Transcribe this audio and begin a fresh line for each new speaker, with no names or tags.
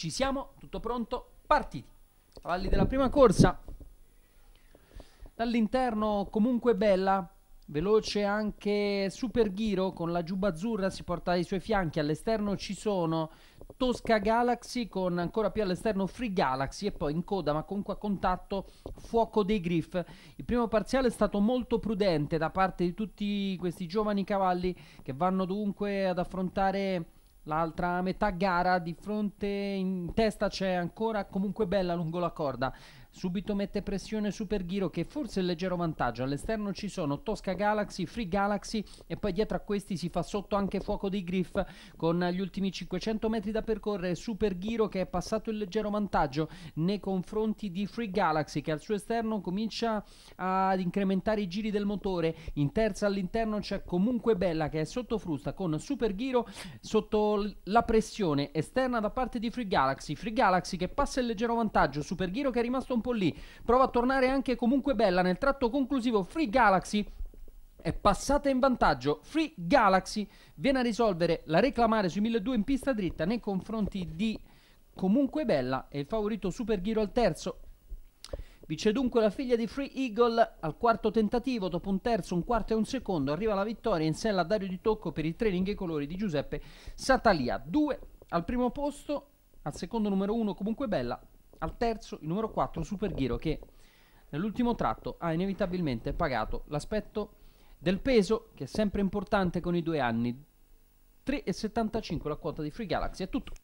Ci siamo, tutto pronto, partiti. Cavalli della prima corsa. Dall'interno comunque bella, veloce anche Super Ghiro con la giubba azzurra si porta ai suoi fianchi, all'esterno ci sono Tosca Galaxy con ancora più all'esterno Free Galaxy e poi in coda ma comunque a contatto Fuoco dei Griff. Il primo parziale è stato molto prudente da parte di tutti questi giovani cavalli che vanno dunque ad affrontare L'altra metà gara di fronte in testa c'è ancora comunque bella lungo la corda. Subito mette pressione Super Ghiro che forse è il leggero vantaggio. All'esterno ci sono Tosca Galaxy, Free Galaxy e poi dietro a questi si fa sotto anche Fuoco di Griff con gli ultimi 500 metri da percorrere. Super Ghiro che è passato il leggero vantaggio nei confronti di Free Galaxy che al suo esterno comincia ad incrementare i giri del motore. In terza all'interno c'è comunque Bella che è sotto frusta con Super Ghiro sotto la pressione esterna da parte di Free Galaxy. Free Galaxy che passa il leggero vantaggio. Super Ghiro che è rimasto un un po' lì. Prova a tornare anche comunque bella nel tratto conclusivo Free Galaxy è passata in vantaggio. Free Galaxy viene a risolvere la reclamare sui 1.200 in pista dritta nei confronti di comunque bella e il favorito Super Giro al terzo. Vince dunque la figlia di Free Eagle al quarto tentativo, dopo un terzo, un quarto e un secondo, arriva la vittoria in sella a Dario Di Tocco per il training ai colori di Giuseppe Satalia. 2 al primo posto, al secondo numero uno comunque bella, al terzo il numero 4 Superghiro che nell'ultimo tratto ha inevitabilmente pagato l'aspetto del peso che è sempre importante con i due anni 3,75 la quota di Free Galaxy è tutto